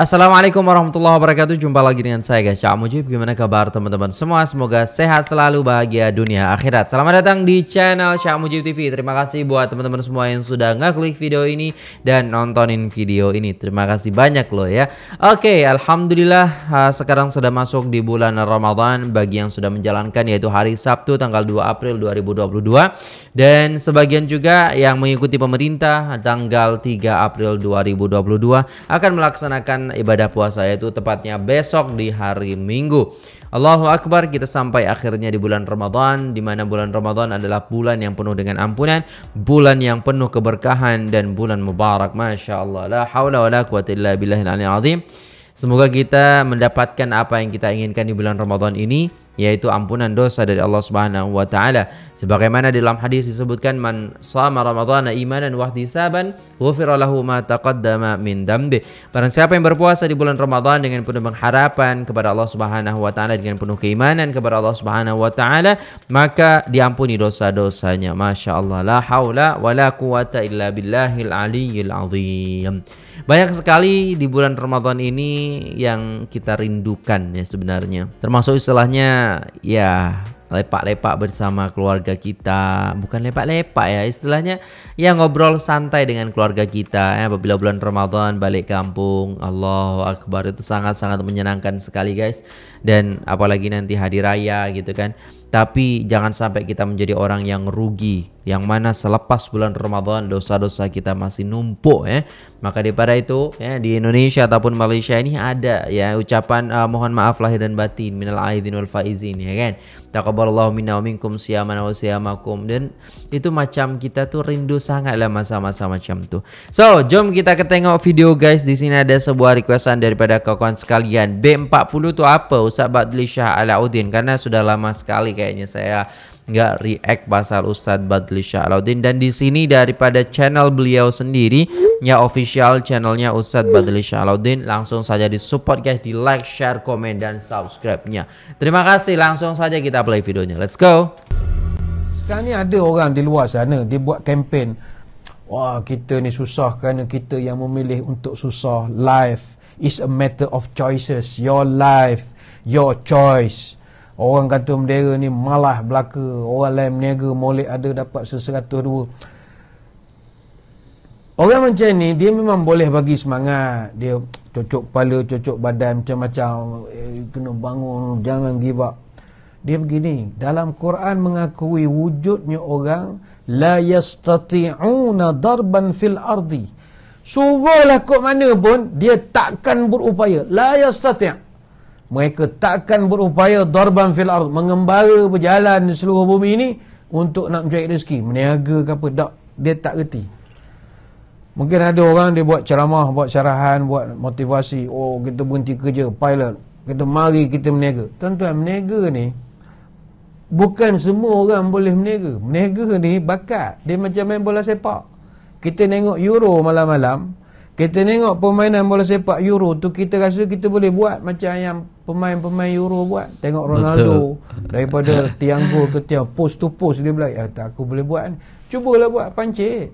Assalamualaikum warahmatullahi wabarakatuh Jumpa lagi dengan saya guys Cak Mujib Gimana kabar teman-teman semua Semoga sehat selalu bahagia dunia akhirat Selamat datang di channel Cak Mujib TV Terima kasih buat teman-teman semua yang sudah ngeklik video ini Dan nontonin video ini Terima kasih banyak loh ya Oke Alhamdulillah uh, Sekarang sudah masuk di bulan Ramadan Bagi yang sudah menjalankan yaitu hari Sabtu tanggal 2 April 2022 Dan sebagian juga yang mengikuti pemerintah Tanggal 3 April 2022 Akan melaksanakan ibadah puasa yaitu tepatnya besok di hari Minggu. Allahu Akbar kita sampai akhirnya di bulan Ramadan di mana bulan Ramadan adalah bulan yang penuh dengan ampunan, bulan yang penuh keberkahan dan bulan mubarak. Masya Allah. La haula wa la quwata illa billahil azim. Semoga kita mendapatkan apa yang kita inginkan di bulan Ramadan ini yaitu ampunan dosa dari Allah Subhanahu wa taala. Sebagaimana dalam hadis disebutkan man shama ramadhana imanan wa ihtisaban ghufira lahu ma taqaddama min dambi. Barang siapa yang berpuasa di bulan Ramadan dengan penuh pengharapan kepada Allah Subhanahu wa taala dengan penuh keimanan kepada Allah Subhanahu wa taala, maka diampuni dosa-dosanya. Masyaallah Allah la haula wala quwata illa billahil aliyyil azim. Banyak sekali di bulan Ramadan ini yang kita rindukan ya sebenarnya. Termasuk istilahnya ya lepak-lepak bersama keluarga kita bukan lepak-lepak ya istilahnya ya ngobrol santai dengan keluarga kita ya apabila bulan Ramadan balik kampung Allah Akbar itu sangat-sangat menyenangkan sekali guys dan apalagi nanti hari raya gitu kan Tapi jangan sampai kita menjadi orang yang rugi Yang mana selepas bulan Ramadan dosa-dosa kita masih numpuk ya Maka daripada itu ya di Indonesia ataupun Malaysia ini ada ya Ucapan uh, mohon maaf lahir dan batin Minal aidin wal faizin ya kan Taqabalallahu minna wa minkum siyamana wa siyamakum Dan itu macam kita tuh rindu sangat lah masa-masa macam tuh So jom kita ketengok video guys di sini ada sebuah requestan daripada kawan sekalian B40 tuh apa Ustaz Badli Syah Alauddin Karena sudah lama sekali kayaknya saya nggak react pasal Ustadz Badli Syahlaudin dan di sini daripada channel beliau sendiri ya official channelnya Ustadz Badli Syahlaudin langsung saja di support guys di like share komen dan subscribe nya terima kasih langsung saja kita play videonya let's go sekarang ni ada orang di luar sana dia buat kempen wah kita ni susah kerana kita yang memilih untuk susah life is a matter of choices your life your choice Orang kata bendera ni malah belaka. Orang lain meniaga molek ada dapat seseratus dua. Orang macam ni, dia memang boleh bagi semangat. Dia cocok kepala, cocok badan macam-macam. Eh, kena bangun, jangan give up. Dia begini, dalam Quran mengakui wujudnya orang la yastati'una darban fil ardi. Suruhlah kok mana pun, dia takkan berupaya. La yastati'una mereka takkan berupaya darban fil ard mengembara berjalan di seluruh bumi ini untuk nak mencari rezeki, meniaga ke apa tak dia tak reti. Mungkin ada orang dia buat ceramah, buat syarahan, buat motivasi, oh kita berhenti kerja pilot, kita mari kita meniaga. Tuan-tuan, meniaga ni bukan semua orang boleh meniaga. Meniaga ni bakat. Dia macam main bola sepak. Kita tengok Euro malam-malam, kita tengok permainan bola sepak Euro tu kita rasa kita boleh buat macam yang pemain-pemain Euro buat tengok Ronaldo Betul. daripada tiang gol ke tiang post to post dia bilang ya, tak, aku boleh buat Cuba lah buat pancit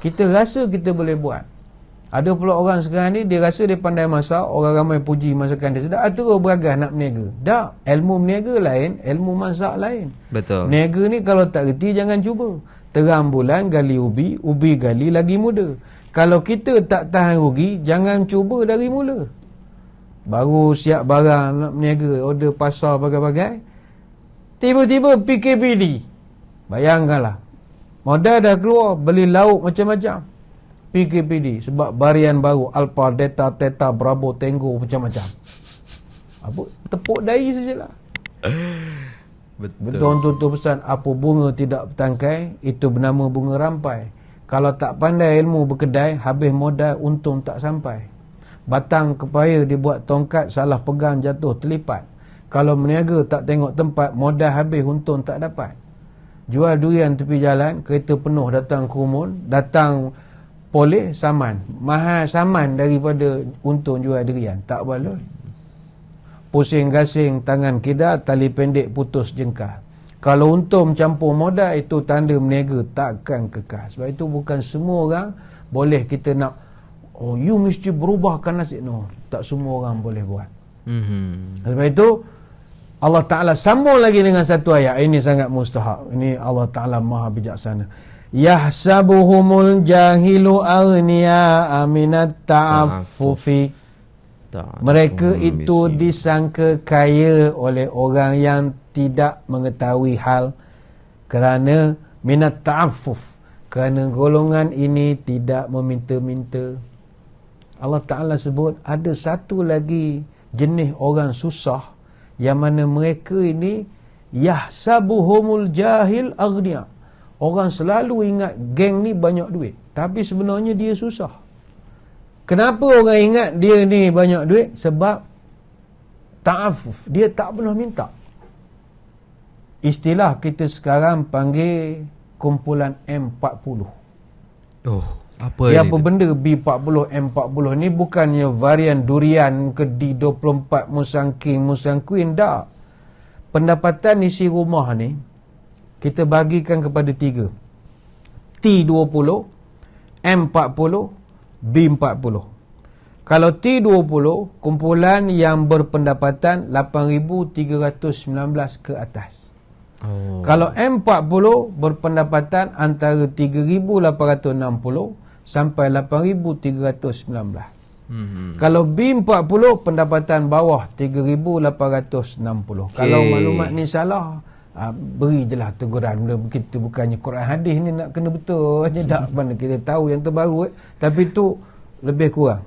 kita rasa kita boleh buat ada pula orang sekarang ni dia rasa dia pandai masak orang ramai puji masakan dia sedap ah, terus beragas nak berniaga tak ilmu berniaga lain ilmu masak lain Betul. berniaga ni kalau tak reti jangan cuba terang bulan gali ubi ubi gali lagi muda kalau kita tak tahan rugi jangan cuba dari mula baru siap barang nak berniaga order pasar bagai-bagai tiba-tiba PKPD bayangkanlah modal dah keluar beli lauk macam-macam PKPD sebab varian baru Alpha, Delta, Theta, Bravo, Tango macam-macam apa tepuk dahi sajalah betul Tuan tuan pesan apa bunga tidak bertangkai itu bernama bunga rampai kalau tak pandai ilmu berkedai habis modal untung tak sampai Batang kepaya dibuat tongkat salah pegang jatuh terlipat. Kalau meniaga tak tengok tempat, modal habis untung tak dapat. Jual durian tepi jalan, kereta penuh datang kerumun, datang polis saman. Mahal saman daripada untung jual durian. Tak balut. Pusing-gasing tangan kita tali pendek putus jengkal. Kalau untung campur modal itu tanda meniaga takkan kekas. Sebab itu bukan semua orang boleh kita nak Oh, you mesti berubahkan nasib. No, tak semua orang boleh buat. Mm-hmm. Sebab itu, Allah Ta'ala sambung lagi dengan satu ayat. Ini sangat mustahak. Ini Allah Ta'ala maha bijaksana. Yahsabuhumul jahilu agniya minat taafufi. Mereka itu disangka kaya oleh orang yang tidak mengetahui hal kerana minat taafuf. Kerana golongan ini tidak meminta-minta. Allah Ta'ala sebut ada satu lagi jenis orang susah yang mana mereka ini yahsabuhumul jahil agniya orang selalu ingat geng ni banyak duit tapi sebenarnya dia susah kenapa orang ingat dia ni banyak duit sebab taaf dia tak pernah minta istilah kita sekarang panggil kumpulan M40 oh apa ya, apa benda B40 M40 ni bukannya varian durian ke D24 Musang King Musang Queen dah. Pendapatan isi rumah ni kita bagikan kepada tiga. T20, M40, B40. Kalau T20 kumpulan yang berpendapatan 8319 ke atas. Oh. Kalau M40 berpendapatan antara 3860 sampai 8319. Hmm. Kalau B40 pendapatan bawah 3860. Okay. Kalau maklumat ni salah Uh, ah, beri je lah teguran Bila kita bukannya Quran hadis ni nak kena betul Hanya tak mana kita tahu yang terbaru eh. Tapi tu lebih kurang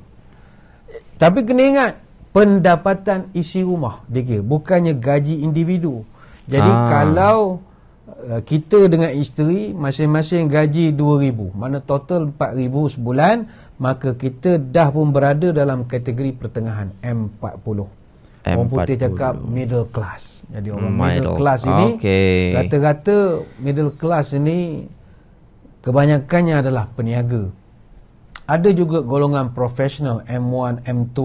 Tapi kena ingat Pendapatan isi rumah dia kira. Bukannya gaji individu Jadi ah. kalau Eh, kita dengan isteri masing-masing gaji 2000 mana total 4000 sebulan maka kita dah pun berada dalam kategori pertengahan M40 M40. Orang putih cakap middle class. Jadi orang middle, middle class ini okay. rata-rata middle class ini kebanyakannya adalah peniaga. Ada juga golongan profesional M1, M2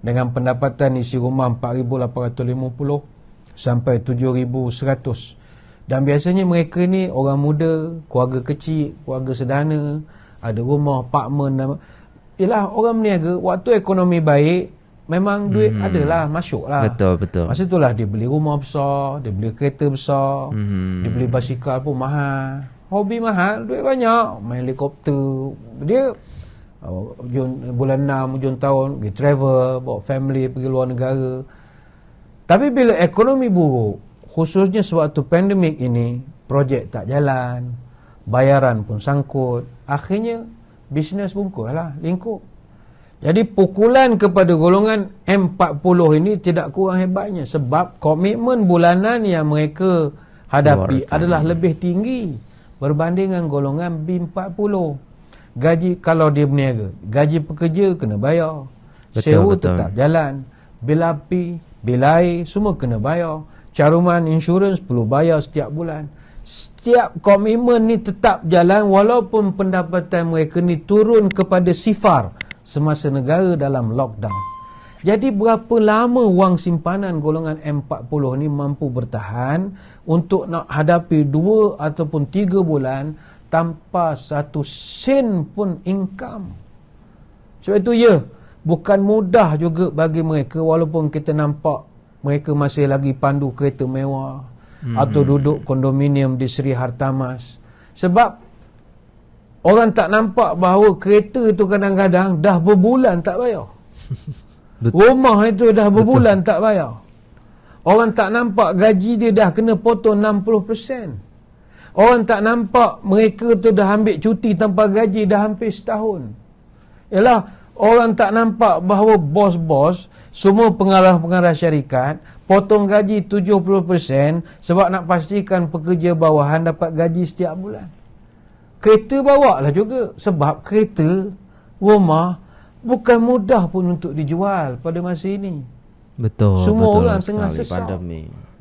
dengan pendapatan isi rumah 4,850 sampai 7,100 dan biasanya mereka ni orang muda keluarga kecil keluarga sederhana ada rumah apartment dan ialah orang berniaga waktu ekonomi baik memang duit mm-hmm. adalah masuklah betul betul masa itulah dia beli rumah besar dia beli kereta besar hmm dia beli basikal pun mahal hobi mahal duit banyak main helikopter dia Uh, bulan enam, hujung tahun pergi travel bawa family pergi luar negara tapi bila ekonomi buruk khususnya sewaktu pandemik ini projek tak jalan bayaran pun sangkut akhirnya bisnes bungkus lah lingkup jadi pukulan kepada golongan M40 ini tidak kurang hebatnya sebab komitmen bulanan yang mereka hadapi Luarkan. adalah lebih tinggi berbanding dengan golongan B40 gaji kalau dia berniaga gaji pekerja kena bayar betul, sewa betul. tetap jalan bil api bil air semua kena bayar caruman insurans perlu bayar setiap bulan setiap komitmen ni tetap jalan walaupun pendapatan mereka ni turun kepada sifar semasa negara dalam lockdown jadi berapa lama wang simpanan golongan M40 ni mampu bertahan untuk nak hadapi 2 ataupun 3 bulan tanpa satu sen pun income. Sebab itu ya, bukan mudah juga bagi mereka walaupun kita nampak mereka masih lagi pandu kereta mewah mm-hmm. atau duduk kondominium di Sri Hartamas sebab orang tak nampak bahawa kereta itu kadang-kadang dah berbulan tak bayar Betul. rumah itu dah berbulan Betul. tak bayar orang tak nampak gaji dia dah kena potong 60% orang tak nampak mereka tu dah ambil cuti tanpa gaji dah hampir setahun ialah Orang tak nampak bahawa bos-bos, semua pengarah-pengarah syarikat potong gaji 70% sebab nak pastikan pekerja bawahan dapat gaji setiap bulan. Kereta bawa lah juga sebab kereta rumah bukan mudah pun untuk dijual pada masa ini. Betul. Semua betul orang tengah sesak.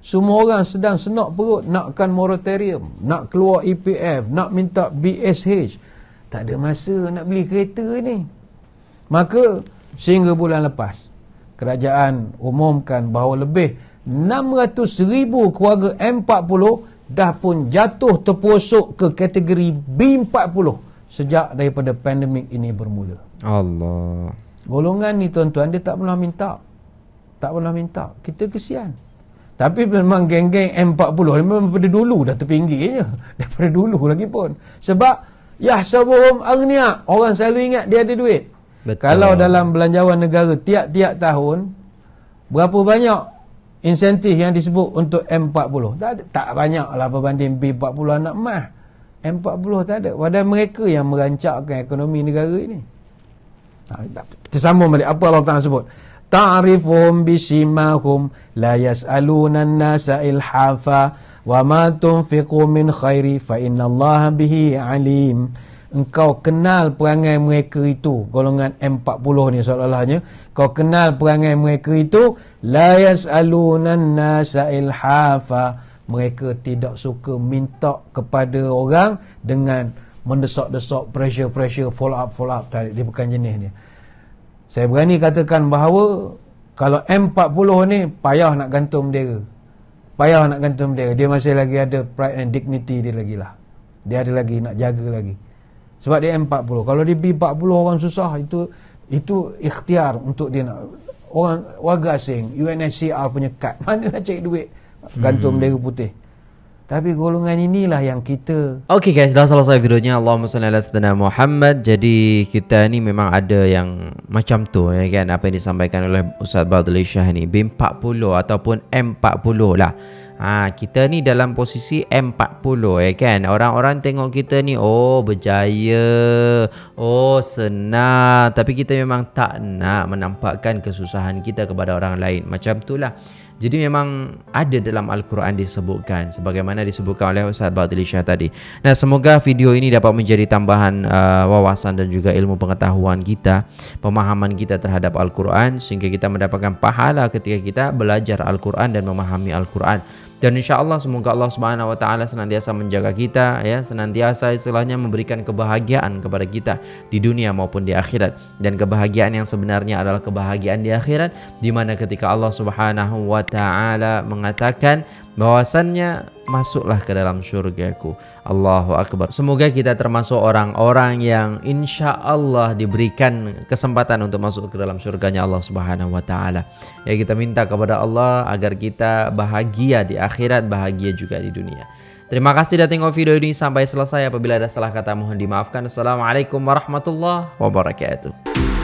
Semua orang sedang senok perut nakkan moratorium, nak keluar EPF, nak minta BSH. Tak ada masa nak beli kereta ni. Maka sehingga bulan lepas kerajaan umumkan bahawa lebih 600 ribu keluarga M40 dah pun jatuh terpusuk ke kategori B40 sejak daripada pandemik ini bermula. Allah. Golongan ni tuan-tuan dia tak pernah minta. Tak pernah minta. Kita kesian. Tapi memang geng-geng M40 memang daripada dulu dah terpinggir je. Daripada dulu lagi pun. Sebab Yah Sabuhum Agniak. Orang selalu ingat dia ada duit. Betul. Kalau dalam belanjawan negara tiap-tiap tahun berapa banyak insentif yang disebut untuk M40? Tak ada. tak banyaklah berbanding B40 anak mah. M40 tak ada. Padahal mereka yang merancangkan ekonomi negara ini. Ha, tak, tak. balik apa Allah Taala sebut. Ta'rifuhum bishimahum la yasalunan nasail hafa wa ma tunfiqu min khairi fa inna Allah bihi alim engkau kenal perangai mereka itu golongan M40 ni seolah-olahnya kau kenal perangai mereka itu la yasalunan nasa ilhafa mereka tidak suka minta kepada orang dengan mendesak-desak pressure-pressure follow up follow up tarik dia bukan jenis ni saya berani katakan bahawa kalau M40 ni payah nak gantung dia, payah nak gantung dia dia masih lagi ada pride and dignity dia lagi lah dia ada lagi nak jaga lagi sebab dia M40 kalau dia B40 orang susah itu itu ikhtiar untuk dia nak orang warga asing UNHCR punya kad mana nak cari duit gantung hmm. bendera putih tapi golongan inilah yang kita Okay guys dah selesai videonya Allahumma salli ala sayyidina Muhammad jadi kita ni memang ada yang macam tu ya kan apa yang disampaikan oleh Ustaz Badli Shah ni B40 ataupun M40 lah Ha, kita ni dalam posisi M40 eh ya kan. Orang-orang tengok kita ni oh berjaya. Oh senang. Tapi kita memang tak nak menampakkan kesusahan kita kepada orang lain. Macam tu lah. Jadi memang ada dalam Al-Quran disebutkan sebagaimana disebutkan oleh Ustaz Batilisha tadi. Nah, semoga video ini dapat menjadi tambahan uh, wawasan dan juga ilmu pengetahuan kita, pemahaman kita terhadap Al-Quran sehingga kita mendapatkan pahala ketika kita belajar Al-Quran dan memahami Al-Quran dan insya Allah semoga Allah Subhanahu Wa Taala senantiasa menjaga kita ya senantiasa istilahnya memberikan kebahagiaan kepada kita di dunia maupun di akhirat dan kebahagiaan yang sebenarnya adalah kebahagiaan di akhirat di mana ketika Allah Subhanahu Wa Taala mengatakan bahwasannya masuklah ke dalam surgaku. Allahu Akbar. Semoga kita termasuk orang-orang yang insya Allah diberikan kesempatan untuk masuk ke dalam surganya Allah Subhanahu wa taala. Ya kita minta kepada Allah agar kita bahagia di akhirat, bahagia juga di dunia. Terima kasih sudah tengok video ini sampai selesai. Apabila ada salah kata mohon dimaafkan. Assalamualaikum warahmatullahi wabarakatuh.